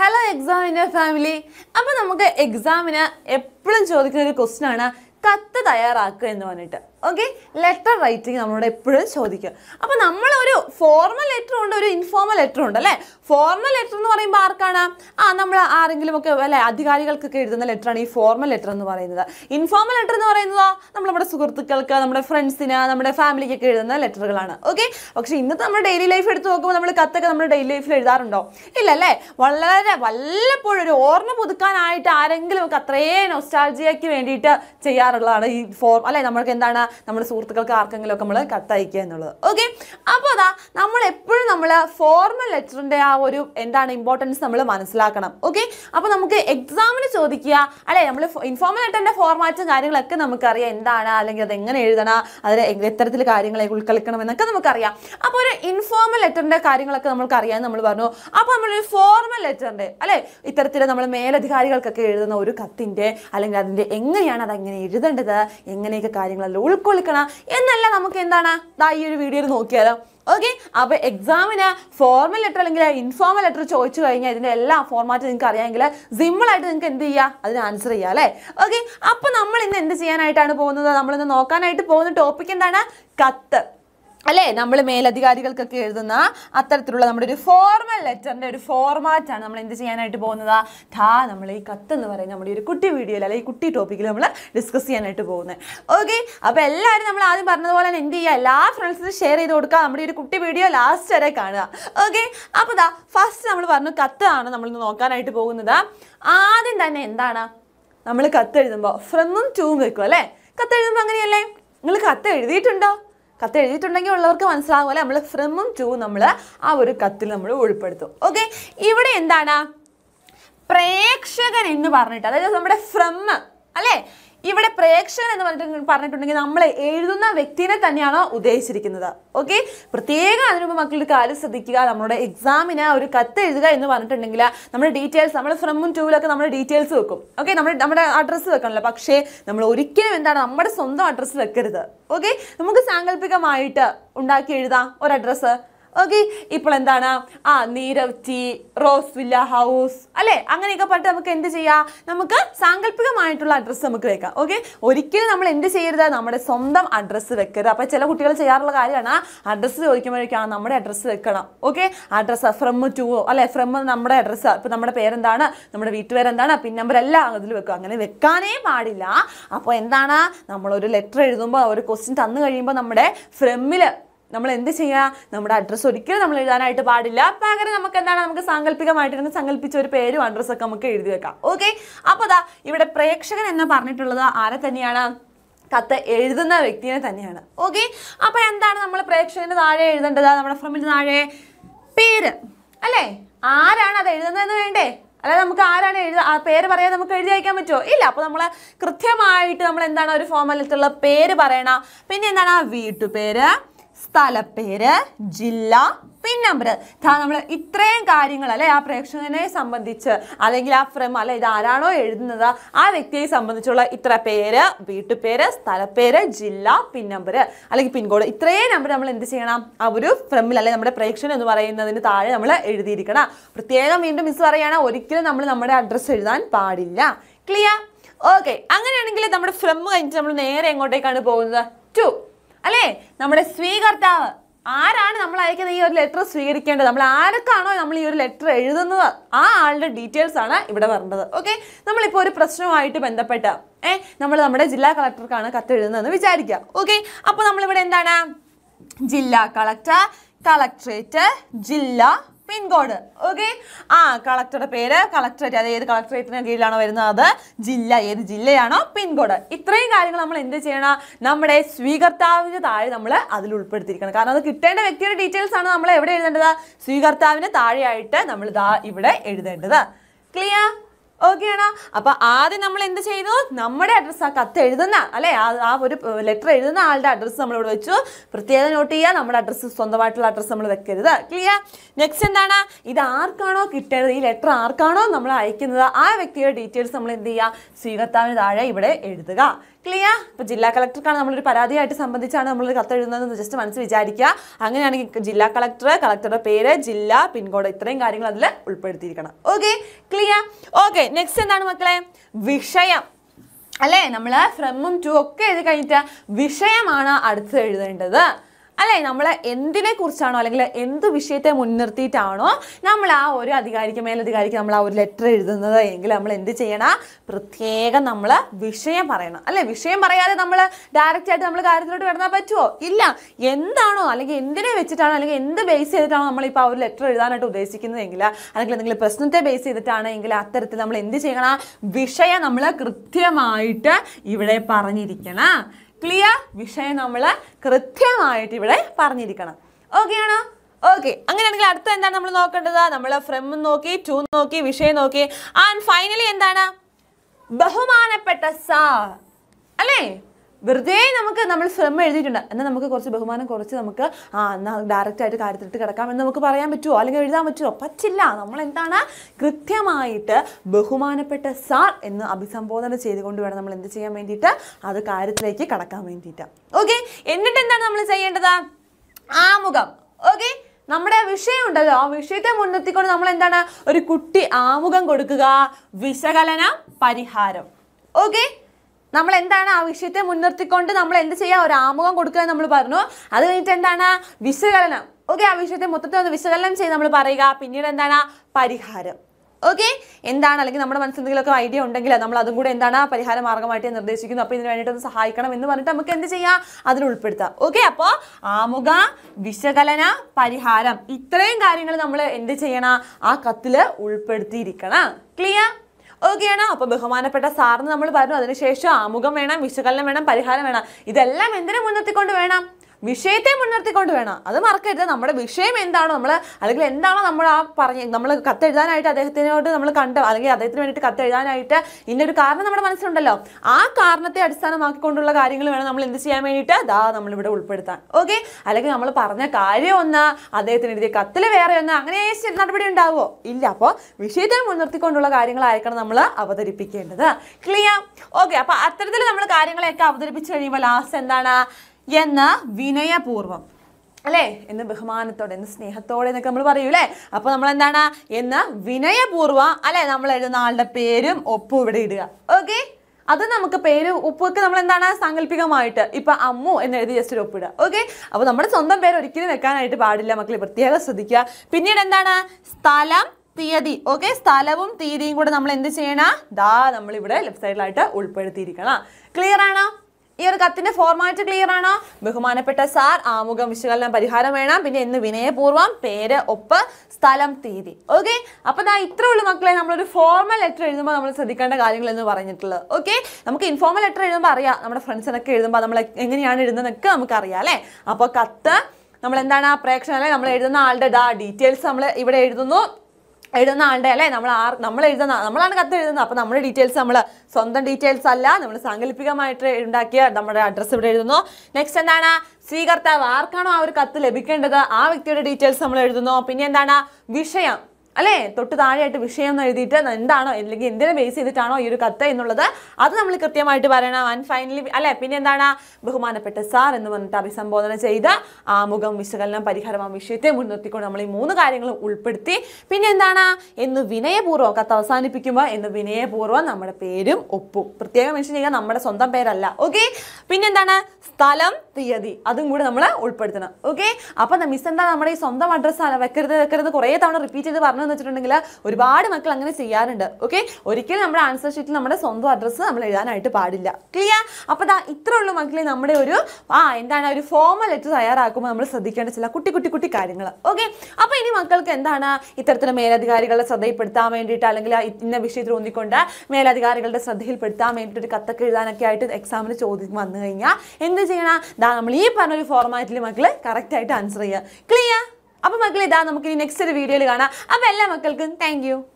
hello examiner family അപ്പോൾ നമുക്ക് എക്സാമിന് എപ്പോഴും ചോദിക്കുന്ന ഒരു ക്വസ്റ്റിനാണ് ആണ് കത്ത് തയ്യാറാക്കുക എന്ന് പറഞ്ഞിട്ട് ഓക്കെ ലെറ്റർ റൈറ്റിംഗ് നമ്മളോട് എപ്പോഴും ചോദിക്കുക അപ്പോൾ നമ്മളൊരു ഫോർമൽ ലെറ്റർ ഉണ്ട് ഒരു ഇൻഫോർമൽ ലെറ്റർ ഉണ്ട് അല്ലേ ഫോർമൽ ലെറ്റർ എന്ന് പറയുമ്പോൾ ആർക്കാണ് ആ നമ്മൾ ആരെങ്കിലും ഒക്കെ അല്ലെ അധികാരികൾക്കൊക്കെ എഴുതുന്ന ലെറ്ററാണ് ഈ ഫോർമൽ ലെറ്റർ എന്ന് പറയുന്നത് ഇൻഫോർമൽ ലെറ്റർ എന്ന് പറയുന്നതോ നമ്മൾ നമ്മുടെ സുഹൃത്തുക്കൾക്ക് നമ്മുടെ ഫ്രണ്ട്സിന് നമ്മുടെ ഫാമിലിക്കൊക്കെ എഴുതുന്ന ലെറ്ററുകളാണ് ഓക്കെ പക്ഷേ ഇന്നത്തെ നമ്മുടെ ഡെയിലി ലൈഫ് എടുത്ത് നോക്കുമ്പോൾ നമ്മൾ കത്തൊക്കെ നമ്മുടെ ഡെയിലി ലൈഫിൽ എഴുതാറുണ്ടോ ഇല്ല അല്ലേ വളരെ വല്ലപ്പോഴും ഒരു ഓർമ്മ പുതുക്കാനായിട്ട് ആരെങ്കിലും ഒക്കെ അത്രയും നൊസ്റ്റാൾജിയയ്ക്ക് വേണ്ടിയിട്ട് ചെയ്യാറുള്ളതാണ് ഈ ഫോർ അല്ലെ നമ്മൾക്ക് എന്താണ് നമ്മുടെ സുഹൃത്തുക്കൾക്ക് ആർക്കെങ്കിലും ഒക്കെ നമ്മൾ കത്തയക്കുക എന്നുള്ളത് ഓക്കെ അപ്പോൾ അതാ നമ്മൾ എപ്പോഴും നമ്മൾ ഫോർമൽ ലെറ്ററിൻ്റെ ആ ഒരു എന്താണ് ഇമ്പോർട്ടൻസ് നമ്മൾ മനസ്സിലാക്കണം ഓക്കെ അപ്പോൾ നമുക്ക് എക്സാമിന് ചോദിക്കുക അല്ലേ നമ്മൾ ഇൻഫോർമൽ ലെറ്ററിൻ്റെ ഫോർമാറ്റും കാര്യങ്ങളൊക്കെ നമുക്കറിയാം എന്താണ് അല്ലെങ്കിൽ അത് എങ്ങനെ എഴുതണം അതിന് എത്തരത്തിൽ കാര്യങ്ങളെ ഉൾക്കളിക്കണം എന്നൊക്കെ നമുക്കറിയാം അപ്പോൾ ഒരു ഇൻഫോർമൽ ലെറ്ററിൻ്റെ കാര്യങ്ങളൊക്കെ നമുക്ക് അറിയാമെന്ന് നമ്മൾ പറഞ്ഞു അപ്പോൾ നമ്മളൊരു ഫോർമൽ ലെറ്ററിൻ്റെ അല്ലേ ഇത്തരത്തിൽ നമ്മൾ മേലധികാരികൾക്കൊക്കെ എഴുതുന്ന ഒരു കത്തിൻ്റെ അല്ലെങ്കിൽ അതിൻ്റെ എങ്ങനെയാണ് അത് എങ്ങനെ എഴുതേണ്ടത് എങ്ങനെയൊക്കെ കാര്യങ്ങളെല്ലാം ഉൾക്കൊള്ളിക്കണം എന്നല്ല നമുക്ക് എന്താണ് ദാ ഈ ഒരു വീഡിയോയിൽ നോക്കിയാലോ ഓക്കെ അപ്പോൾ എക്സാമിന് ഫോർമൽ ലെറ്റർ അല്ലെങ്കിൽ ഇൻഫോർമൽ ലെറ്റർ ചോദിച്ചു കഴിഞ്ഞാൽ ഇതിന്റെ എല്ലാ ഫോർമാറ്റ് നിങ്ങൾക്ക് അറിയാമെങ്കിൽ സിമ്പിൾ ആയിട്ട് നിങ്ങൾക്ക് എന്ത് ചെയ്യുക അതിന് ആൻസർ ചെയ്യാം അല്ലെ ഓക്കെ അപ്പോൾ നമ്മൾ ഇന്ന് എന്ത് ചെയ്യാനായിട്ടാണ് പോകുന്നത് ഇന്ന് നോക്കാനായിട്ട് പോകുന്ന ടോപ്പിക് എന്താണ് കത്ത് അല്ലേ നമ്മൾ മേലധികാരികൾക്കൊക്കെ എഴുതുന്ന അത്തരത്തിലുള്ള നമ്മുടെ ഒരു ഫോർമൽ ലെറ്ററിൻ്റെ ഒരു ഫോർമാറ്റാണ് നമ്മൾ എന്ത് ചെയ്യാനായിട്ട് പോകുന്നത് ധാ നമ്മൾ ഈ കത്ത് എന്ന് പറയുന്നത് നമ്മുടെ ഒരു കുട്ടി വീഡിയോയിൽ അല്ലെങ്കിൽ കുട്ടി ടോപ്പിക്കിൽ നമ്മൾ ഡിസ്കസ് ചെയ്യാനായിട്ട് പോകുന്നത് ഓക്കെ അപ്പോൾ എല്ലാവരും നമ്മൾ ആദ്യം പറഞ്ഞതുപോലെ തന്നെ എന്ത് ചെയ്യുക എല്ലാ ഫ്രണ്ട്സിനും ഷെയർ ചെയ്ത് കൊടുക്കുക നമ്മുടെ ഒരു കുട്ടി വീഡിയോ ലാസ്റ്റ് വരെ കാണുക ഓക്കെ അപ്പോൾ ദാ ഫസ്റ്റ് നമ്മൾ പറഞ്ഞു കത്താണ് നമ്മൾ നോക്കാനായിട്ട് പോകുന്നത് ആദ്യം തന്നെ എന്താണ് നമ്മൾ കത്ത് എഴുതുമ്പോൾ ഫ്രണ്ടും ടൂം വെക്കും അല്ലേ കത്ത് എഴുതുമ്പോൾ അങ്ങനെയല്ലേ നിങ്ങൾ കത്ത് എഴുതിയിട്ടുണ്ടോ കത്ത് എഴുതിയിട്ടുണ്ടെങ്കിൽ ഉള്ളവർക്ക് മനസ്സിലാകും പോലെ നമ്മൾ ഫ്രമും ടൂ നമ്മൾ ആ ഒരു കത്തിൽ നമ്മൾ ഉൾപ്പെടുത്തും ഓക്കെ ഇവിടെ എന്താണ് പ്രേക്ഷകൻ എന്ന് പറഞ്ഞിട്ട് അതായത് നമ്മുടെ ഫ്രം അല്ലേ ഇവിടെ പ്രേക്ഷകൻ എന്ന് പറഞ്ഞിട്ട് പറഞ്ഞിട്ടുണ്ടെങ്കിൽ നമ്മൾ എഴുതുന്ന വ്യക്തിനെ തന്നെയാണോ ഉദ്ദേശിച്ചിരിക്കുന്നത് ഓക്കെ പ്രത്യേകം അതിനുമ്പോൾ മക്കളുടെ കാര്യം ശ്രദ്ധിക്കുക നമ്മുടെ എക്സാമിന് ഒരു കത്ത് എഴുതുക എന്ന് പറഞ്ഞിട്ടുണ്ടെങ്കിൽ നമ്മുടെ ഡീറ്റെയിൽസ് നമ്മൾ ഫ്രമും ടൂലൊക്കെ നമ്മുടെ ഡീറ്റെയിൽസ് വെക്കും ഓക്കെ നമ്മുടെ നമ്മുടെ അഡ്രസ്സ് വെക്കണമല്ലോ പക്ഷേ നമ്മൾ ഒരിക്കലും എന്താണ് നമ്മുടെ സ്വന്തം അഡ്രസ്സ് വെക്കരുത് ഓക്കെ നമുക്ക് സാങ്കല്പികമായിട്ട് ഉണ്ടാക്കി എഴുതാം ഒരു അഡ്രസ്സ് ഓക്കെ ഇപ്പോൾ എന്താണ് ആ Nirav T Rose Villa house അല്ലെ അങ്ങനെയൊക്കെ പറഞ്ഞിട്ട് നമുക്ക് എന്ത് ചെയ്യാം നമുക്ക് സാങ്കല്പികമായിട്ടുള്ള അഡ്രസ്സ് നമുക്ക് വെക്കാം ഓക്കെ ഒരിക്കലും നമ്മൾ എന്ത് ചെയ്യരുത് നമ്മുടെ സ്വന്തം അഡ്രസ്സ് വെക്കരുത് അപ്പോൾ ചില കുട്ടികൾ ചെയ്യാറുള്ള കാര്യമാണ് അഡ്രസ്സ് ചോദിക്കുമ്പോഴേക്കാണ് നമ്മുടെ അഡ്രസ്സ് വെക്കണം ഓക്കെ അഡ്രസ്സ് ഫ്രം ടു അല്ലെ ഫ്രം നമ്മുടെ അഡ്രസ്സ് ഇപ്പൊ നമ്മുടെ പേരെന്താണ് നമ്മുടെ വീട്ടുപേരെന്താണ് പിൻ നമ്പർ എല്ലാം അതിൽ വെക്കുക അങ്ങനെ വെക്കാനേ പാടില്ല അപ്പോൾ എന്താണ് നമ്മളൊരു ലെറ്റർ എഴുതുമ്പോൾ ഒരു ക്വസ്റ്റ്യൻ തന്നു കഴിയുമ്പോൾ നമ്മുടെ ഫ്രമ്മില് നമ്മൾ എന്ത് ചെയ്യുക നമ്മുടെ അഡ്രസ്സ് ഒരിക്കലും നമ്മൾ എഴുതാനായിട്ട് പാടില്ല പകരം നമുക്ക് എന്താണ് നമുക്ക് സാങ്കല്പികമായിട്ടിരുന്ന് സങ്കല്പിച്ച ഒരു പേരും അഡ്രസ്സൊക്കെ നമുക്ക് എഴുതി വെക്കാം ഓക്കെ അപ്പോൾ അതാ ഇവിടെ പ്രേക്ഷകൻ എന്ന് പറഞ്ഞിട്ടുള്ളത് ആരെ തന്നെയാണ് കത്ത് എഴുതുന്ന വ്യക്തിയെ തന്നെയാണ് ഓക്കെ അപ്പോൾ എന്താണ് നമ്മൾ പ്രേക്ഷകന് താഴെ എഴുതേണ്ടത് നമ്മുടെ ഫ്രമിൻ്റെ താഴെ പേര് അല്ലേ ആരാണ് അത് എഴുതുന്നതെന്ന് വേണ്ടേ അല്ലാതെ നമുക്ക് ആരാണ് എഴുത പേര് പറയാൻ നമുക്ക് എഴുതി അയക്കാൻ പറ്റുമോ ഇല്ല അപ്പോൾ നമ്മൾ കൃത്യമായിട്ട് നമ്മൾ എന്താണ് ഒരു ഫോമലത്തുള്ള പേര് പറയണം പിന്നെ എന്താണ് ആ വീട്ടുപേര് സ്ഥലപ്പേര് ജില്ല പിൻ നമ്പർ നമ്മൾ ഇത്രയും കാര്യങ്ങൾ അല്ലെ ആ പ്രേക്ഷകനെ സംബന്ധിച്ച് അല്ലെങ്കിൽ ആ ഫ്രം അല്ലെ ഇത് ആരാണോ എഴുതുന്നത് ആ വ്യക്തിയെ സംബന്ധിച്ചുള്ള ഇത്ര പേര് വീട്ടുപേര് സ്ഥലപ്പേര് ജില്ല പിൻ നമ്പർ അല്ലെങ്കിൽ പിൻകോഡ് ഇത്രയും നമ്പർ നമ്മൾ എന്ത് ചെയ്യണം ആ ഒരു ഫ്രമിൽ അല്ലെ നമ്മുടെ പ്രേക്ഷകൻ എന്ന് പറയുന്നതിന് താഴെ നമ്മൾ എഴുതിയിരിക്കണം പ്രത്യേകം വീണ്ടും മിസ് പറയുകയാണ് ഒരിക്കലും നമ്മൾ നമ്മുടെ അഡ്രസ്സ് എഴുതാൻ പാടില്ല ക്ലിയർ ഓക്കെ അങ്ങനെയാണെങ്കിൽ നമ്മുടെ ഫ്രം കഴിഞ്ഞിട്ട് നമ്മൾ നേരെ എങ്ങോട്ടേക്കാണ് പോകുന്നത് ടു അല്ലേ നമ്മുടെ സ്വീകർത്താവ് ആരാണ് നമ്മൾ അയക്കുന്ന ഈ ഒരു ലെറ്റർ സ്വീകരിക്കേണ്ടത് നമ്മൾ ആർക്കാണോ നമ്മൾ ഈ ഒരു ലെറ്റർ എഴുതുന്നത് ആ ആളുടെ ഡീറ്റെയിൽസ് ആണ് ഇവിടെ വരേണ്ടത് ഓക്കെ നമ്മളിപ്പോൾ ഒരു പ്രശ്നവുമായിട്ട് ബന്ധപ്പെട്ട് ഏ നമ്മൾ നമ്മുടെ ജില്ലാ കളക്ടർക്കാണ് കത്ത് എഴുതുന്നതെന്ന് വിചാരിക്കുക ഓക്കെ അപ്പോൾ നമ്മളിവിടെ എന്താണ് ജില്ലാ കളക്ടർ കളക്ട്രേറ്റ് ജില്ലാ പിൻ കോഡ് ഓക്കെ ആ കളക്ടറുടെ പേര് കളക്ടറേറ്റ് അതായത് കളക്ടറേറ്റിന് കീഴിലാണോ വരുന്നത് ജില്ല ഏത് ജില്ലയാണോ പിൻകോഡ് ഇത്രയും കാര്യങ്ങൾ നമ്മൾ എന്ത് ചെയ്യണം നമ്മുടെ സ്വീകർത്താവിന് താഴെ നമ്മൾ അതിൽ ഉൾപ്പെടുത്തിയിരിക്കണം കാരണം അത് കിട്ടേണ്ട വ്യക്തിയുടെ ഡീറ്റെയിൽസ് ആണ് നമ്മൾ എവിടെ എഴുതേണ്ടത് സ്വീകർത്താവിന് താഴെയായിട്ട് നമ്മൾ ഇതാ ഇവിടെ എഴുതേണ്ടത് ക്ലിയർ ഓക്കെയാണോ അപ്പോൾ ആദ്യം നമ്മൾ എന്ത് ചെയ്തു നമ്മുടെ അഡ്രസ്സ് ആ കത്ത് എഴുതുന്ന അല്ലേ ആ ഒരു ലെറ്റർ എഴുതുന്ന ആളുടെ അഡ്രസ്സ് നമ്മൾ ഇവിടെ വെച്ചു പ്രത്യേകം നോട്ട് ചെയ്യുക നമ്മുടെ അഡ്രസ്സ് സ്വന്തമായിട്ടുള്ള അഡ്രസ്സ് നമ്മൾ വെക്കരുത് ക്ലിയർ നെക്സ്റ്റ് എന്താണ് ഇത് ആർക്കാണോ കിട്ടേണ്ടത് ഈ ലെറ്റർ ആർക്കാണോ നമ്മൾ അയക്കുന്നത് ആ വ്യക്തിയുടെ ഡീറ്റെയിൽസ് നമ്മൾ എന്ത് ചെയ്യുക സ്വീകർത്താവിന് താഴെ ഇവിടെ എഴുതുക ക്ലിയർ ഇപ്പൊ ജില്ലാ കളക്ടർക്കാണ് നമ്മളൊരു പരാതിയായിട്ട് സംബന്ധിച്ചാണ് നമ്മളൊരു കത്തെഴുതുന്നതെന്ന് ജസ്റ്റ് മനസ്സിൽ വിചാരിക്കുക അങ്ങനെയാണെങ്കിൽ ജില്ലാ കളക്ടർ കളക്ടറുടെ പേര് ജില്ല പിൻകോഡ് ഇത്രയും കാര്യങ്ങൾ അതിൽ ഉൾപ്പെടുത്തിയിരിക്കണം ഓക്കെ ക്ലിയർ ഓക്കെ നെക്സ്റ്റ് എന്താണ് മക്കളെ വിഷയം അല്ലേ നമ്മൾ ഫ്രമും ടു ഒക്കെ എഴുതി കഴിഞ്ഞിട്ട് വിഷയമാണ് അടുത്ത് എഴുതേണ്ടത് അല്ലെ നമ്മൾ എന്തിനെ കുറിച്ചാണോ അല്ലെങ്കിൽ എന്ത് വിഷയത്തെ മുൻനിർത്തിയിട്ടാണോ നമ്മൾ ആ ഒരു അധികാരിക്ക് മേലധികാരിക്ക് നമ്മൾ ആ ഒരു ലെറ്റർ എഴുതുന്നത് എങ്കിൽ നമ്മൾ എന്ത് ചെയ്യണം പ്രത്യേകം നമ്മൾ വിഷയം പറയണം അല്ലെ വിഷയം പറയാതെ നമ്മൾ ഡയറക്റ്റ് ആയിട്ട് നമ്മൾ കാര്യത്തിലോട്ട് കിടന്നാൽ പറ്റുമോ ഇല്ല എന്താണോ അല്ലെങ്കിൽ എന്തിനെ വെച്ചിട്ടാണോ അല്ലെങ്കിൽ എന്ത് ബേസ് ചെയ്തിട്ടാണോ നമ്മൾ ഇപ്പോൾ ആ ഒരു ലെറ്റർ എഴുതാനായിട്ട് ഉദ്ദേശിക്കുന്നതെങ്കിൽ അല്ലെങ്കിൽ എന്തെങ്കിലും പ്രശ്നത്തെ ബേസ് ചെയ്തിട്ടാണെങ്കിൽ അത്തരത്തിൽ നമ്മൾ എന്ത് ചെയ്യണം വിഷയം നമ്മൾ കൃത്യമായിട്ട് ഇവിടെ പറഞ്ഞിരിക്കണം ക്ലിയർ വിഷയം നമ്മൾ കൃത്യമായിട്ട് ഇവിടെ പറഞ്ഞിരിക്കണം ഓക്കെ ആണോ ഓക്കെ അങ്ങനെയാണെങ്കിൽ അടുത്ത എന്താണ് നമ്മൾ നോക്കേണ്ടത് നമ്മൾ ഫ്രം നോക്കി ടു നോക്കി വിഷയം നോക്കി ആൻഡ് ഫൈനലി എന്താണ് ബഹുമാനപ്പെട്ട സാ അല്ലേ വെറുതെ നമുക്ക് നമ്മൾ ശ്രമം എഴുതിയിട്ടുണ്ട് എന്നാൽ നമുക്ക് കുറച്ച് ബഹുമാനം കുറച്ച് നമുക്ക് ആ എന്നാൽ ഡയറക്റ്റായിട്ട് കാര്യത്തിലിട്ട് കിടക്കാം എന്ന് നമുക്ക് പറയാൻ പറ്റുമോ അല്ലെങ്കിൽ എഴുതാൻ പറ്റുമോ പറ്റില്ല നമ്മൾ എന്താണ് കൃത്യമായിട്ട് ബഹുമാനപ്പെട്ട സാർ എന്ന് അഭിസംബോധന ചെയ്തുകൊണ്ട് വേണം നമ്മൾ എന്ത് ചെയ്യാൻ വേണ്ടിയിട്ട് അത് കാര്യത്തിലേക്ക് കടക്കാൻ വേണ്ടിയിട്ട് ഓക്കെ എന്നിട്ട് എന്താണ് നമ്മൾ ചെയ്യേണ്ടത് ആമുഖം ഓക്കെ നമ്മുടെ വിഷയം ഉണ്ടല്ലോ ആ വിഷയത്തെ മുൻനിർത്തിക്കൊണ്ട് നമ്മൾ എന്താണ് ഒരു കുട്ടി ആമുഖം കൊടുക്കുക വിശകലന പരിഹാരം ഓക്കെ നമ്മൾ എന്താണ് ആ വിഷയത്തെ മുൻനിർത്തിക്കൊണ്ട് നമ്മൾ എന്ത് ചെയ്യുക ഒരു ആമുഖം കൊടുക്കുക നമ്മൾ പറഞ്ഞു അത് കഴിഞ്ഞിട്ട് എന്താണ് വിശകലനം ഓക്കെ ആ വിഷയത്തെ മൊത്തത്തിൽ ഒന്ന് വിശകലനം ചെയ്ത് നമ്മൾ പറയുക പിന്നീട് എന്താണ് പരിഹാരം ഓക്കെ എന്താണ് അല്ലെങ്കിൽ നമ്മുടെ മനസ്സിൽ എന്തെങ്കിലുമൊക്കെ ഐഡിയ ഉണ്ടെങ്കിൽ നമ്മൾ അതും കൂടെ എന്താണ് പരിഹാര മാർഗമായിട്ട് നിർദ്ദേശിക്കുന്നു അപ്പോൾ ഇതിന് വേണ്ടിയിട്ട് ഒന്ന് സഹായിക്കണം എന്ന് പറഞ്ഞിട്ട് നമുക്ക് എന്ത് ചെയ്യാം അതിൽ ഉൾപ്പെടുത്താം ഓക്കെ അപ്പോൾ ആമുഖ വിശകലന പരിഹാരം ഇത്രയും കാര്യങ്ങൾ നമ്മൾ എന്ത് ചെയ്യണം ആ കത്തിൽ ഉൾപ്പെടുത്തിയിരിക്കണം ക്ലിയർ ഓക്കെയാണ് അപ്പോൾ ബഹുമാനപ്പെട്ട സാറിന് നമ്മൾ പറഞ്ഞു അതിനുശേഷം ആമുഖം വേണം വിശകലനം വേണം പരിഹാരം വേണം ഇതെല്ലാം എന്തിനു മുൻനിർത്തിക്കൊണ്ട് വേണം വിഷയത്തെ മുൻനിർത്തിക്കൊണ്ട് വേണം അത് മറക്കരുത് നമ്മുടെ വിഷയം എന്താണോ നമ്മൾ അല്ലെങ്കിൽ എന്താണോ നമ്മൾ ആ പറഞ്ഞ് നമ്മൾ കത്തെഴുതാനായിട്ട് അദ്ദേഹത്തിനോട് നമ്മൾ കണ്ട അല്ലെങ്കിൽ അദ്ദേഹത്തിന് വേണ്ടിയിട്ട് കത്തെഴുതാനായിട്ട് ഇന്നൊരു കാരണം നമ്മുടെ മനസ്സിലുണ്ടല്ലോ ആ കാരണത്തെ അടിസ്ഥാനമാക്കിക്കൊണ്ടുള്ള കാര്യങ്ങൾ വേണം നമ്മൾ എന്ത് ചെയ്യാൻ വേണ്ടിയിട്ട് ദാ നമ്മളിവിടെ ഉൾപ്പെടുത്താൻ ഓക്കെ അല്ലെങ്കിൽ നമ്മൾ പറഞ്ഞ കാര്യം ഒന്ന് അദ്ദേഹത്തിന് എഴുതിയ കത്തിൽ വേറെ ഒന്ന് അങ്ങനെ നടപടി ഉണ്ടാവുമോ ഇല്ല അപ്പോൾ വിഷയത്തെ മുൻനിർത്തിക്കൊണ്ടുള്ള കാര്യങ്ങളായിരിക്കണം നമ്മൾ അവതരിപ്പിക്കേണ്ടത് ക്ലിയർ ഓക്കെ അപ്പോൾ അത്തരത്തിൽ നമ്മൾ കാര്യങ്ങളെയൊക്കെ അവതരിപ്പിച്ചു കഴിയുമ്പോൾ ലാസ്റ്റ് എന്താണ് എന്ന് വിനയപൂർവം അല്ലേ എന്ന് ബഹുമാനത്തോടെ എന്ന് സ്നേഹത്തോടെ എന്നൊക്കെ നമ്മൾ അല്ലേ അപ്പോൾ നമ്മൾ എന്താണ് എന്ന് വിനയപൂർവം അല്ലേ നമ്മൾ എഴുതുന്ന ആളുടെ പേരും ഒപ്പും ഇവിടെ ഇടുക ഓക്കെ അത് നമുക്ക് പേര് ഉപ്പൊക്കെ നമ്മൾ എന്താണ് സാങ്കല്പികമായിട്ട് ഇപ്പൊ അമ്മു എന്ന് എഴുതി ജസ്റ്റ് ഒരു ഒപ്പിടുക ഓക്കെ അപ്പോൾ നമ്മുടെ സ്വന്തം പേര് ഒരിക്കലും വെക്കാനായിട്ട് പാടില്ല മക്കളെ പ്രത്യേകം ശ്രദ്ധിക്കുക പിന്നീട് എന്താണ് സ്ഥലം തീയതി ഓക്കെ സ്ഥലവും തീയതിയും കൂടെ നമ്മൾ എന്ത് ചെയ്യണം ദാ നമ്മൾ ഇവിടെ ലെഫ്റ്റ് സൈഡിലായിട്ട് ഉൾപ്പെടുത്തിയിരിക്കണം ക്ലിയർ ആണോ ഈ ഒരു കത്തിന്റെ ഫോർമാറ്റ് ക്ലിയർ ആണോ ബഹുമാനപ്പെട്ട സാർ ആമുഖം വിശകലനം പരിഹാരം വേണം പിന്നെ ഇന്ന് വിനയപൂർവ്വം പേര് ഒപ്പ് സ്ഥലം തീയതി ഓക്കെ അപ്പൊ ഞാൻ ഇത്ര ഉള്ളു മക്കളെ നമ്മളൊരു ഫോർമൽ ലെറ്റർ എഴുതുമ്പോൾ നമ്മൾ ശ്രദ്ധിക്കേണ്ട കാര്യങ്ങൾ എന്ന് പറഞ്ഞിട്ടുള്ളത് ഓക്കെ നമുക്ക് ഇൻഫോർമൽ ലെറ്റർ എഴുതുമ്പോൾ അറിയാം നമ്മുടെ ഫ്രണ്ട്സിനൊക്കെ എഴുതുമ്പോൾ നമ്മൾ എങ്ങനെയാണ് നമുക്ക് നമുക്കറിയാം അല്ലേ അപ്പോൾ കത്ത് നമ്മൾ എന്താണ് ആ പ്രേക്ഷകനെ നമ്മൾ എഴുതുന്ന ആളുടെ ഡാ ഡീറ്റെയിൽസ് നമ്മൾ ഇവിടെ എഴുതുന്നു എഴുതുന്ന ആളുടെ അല്ലേ നമ്മൾ ആർ നമ്മൾ എഴുതുന്ന നമ്മളാണ് കത്ത് എഴുതുന്നത് അപ്പോൾ നമ്മുടെ ഡീറ്റെയിൽസ് നമ്മൾ സ്വന്തം ഡീറ്റെയിൽസ് അല്ല നമ്മൾ സാങ്കല്പികമായിട്ട് ഉണ്ടാക്കിയ നമ്മുടെ അഡ്രസ്സ് ഇവിടെ എഴുതുന്നു നെക്സ്റ്റ് എന്താണ് സ്വീകർത്താവ് ആർക്കാണോ ആ ഒരു കത്ത് ലഭിക്കേണ്ടത് ആ വ്യക്തിയുടെ ഡീറ്റെയിൽസ് നമ്മൾ എഴുതുന്നു പിന്നെ എന്താണ് വിഷയം അല്ലേ തൊട്ട് താഴെയായിട്ട് വിഷയം എന്ന് എഴുതിയിട്ട് എന്താണോ അല്ലെങ്കിൽ എന്തിനെ ബേസ് ചെയ്തിട്ടാണോ ഈ ഒരു കത്ത് എന്നുള്ളത് അത് നമ്മൾ കൃത്യമായിട്ട് പറയണം ആൻഡ് ഫൈനലി അല്ലേ പിന്നെ എന്താണ് ബഹുമാനപ്പെട്ട സാർ എന്ന് പറഞ്ഞിട്ട് അഭിസംബോധന ചെയ്ത് ആമുഖം വിശകലനം പരിഹാരം ആ വിഷയത്തെ മുൻനിർത്തിക്കൊണ്ട് നമ്മൾ ഈ മൂന്ന് കാര്യങ്ങളും ഉൾപ്പെടുത്തി പിന്നെ എന്താണ് എന്ന് വിനയപൂർവ്വം കത്ത് അവസാനിപ്പിക്കുമ്പോൾ എന്ന് വിനയപൂർവ്വം നമ്മുടെ പേരും ഒപ്പും പ്രത്യേകം മെൻഷൻ ചെയ്യുക നമ്മുടെ സ്വന്തം പേരല്ല ഓക്കെ എന്താണ് സ്ഥലം തീയതി അതും കൂടി നമ്മൾ ഉൾപ്പെടുത്തണം ഓക്കെ അപ്പം മിസ് എന്താ നമ്മുടെ ഈ സ്വന്തം അഡ്രസ്സാണ് വെക്കരുത് വെക്കരുത് കുറേ തവണ റിപ്പീറ്റ് ചെയ്ത് പറഞ്ഞു എന്ന് വെച്ചിട്ടുണ്ടെങ്കിൽ ഒരുപാട് മക്കൾ അങ്ങനെ ചെയ്യാറുണ്ട് ഓക്കെ ഒരിക്കലും നമ്മുടെ ആൻസർ ഷീറ്റിൽ നമ്മുടെ സ്വന്തം അഡ്രസ്സ് നമ്മൾ എഴുതാനായിട്ട് പാടില്ല ക്ലിയർ അപ്പോൾ ദാ ഇത്ര ഉള്ള മക്കളെ നമ്മുടെ ഒരു ആ എന്താണ് ഒരു ഫോമൽ ലെറ്റർ തയ്യാറാക്കുമ്പോൾ നമ്മൾ ശ്രദ്ധിക്കേണ്ട ചില കുട്ടി കുട്ടി കുട്ടി കാര്യങ്ങൾ ഓക്കെ അപ്പോൾ ഇനി മക്കൾക്ക് എന്താണ് ഇത്തരത്തിൽ മേലധികാരികളെ ശ്രദ്ധയിൽപ്പെടുത്താൻ വേണ്ടിയിട്ട് അല്ലെങ്കിൽ ഇന്ന വിഷയത്തിൽ ഊന്നിക്കൊണ്ട് മേലധികാരികളുടെ ശ്രദ്ധയിൽപ്പെടുത്താൻ വേണ്ടിയിട്ട് ഒരു കത്തൊക്കെ എഴുതാനൊക്കെ ആയിട്ട് എക്സാമിന് ചോദ്യം വന്നു കഴിഞ്ഞാൽ എന്ത് ചെയ്യണം ദാ നമ്മൾ ഈ ഒരു ഫോർമാറ്റിൽ കറക്റ്റ് ആയിട്ട് ആൻസർ ചെയ്യുക ക്ലിയർ അപ്പോൾ മക്കളെ ഇതാ നമുക്കിനി നെക്സ്റ്റ് ഒരു വീഡിയോയിൽ കാണാം അപ്പോൾ എല്ലാ മക്കൾക്കും താങ്ക്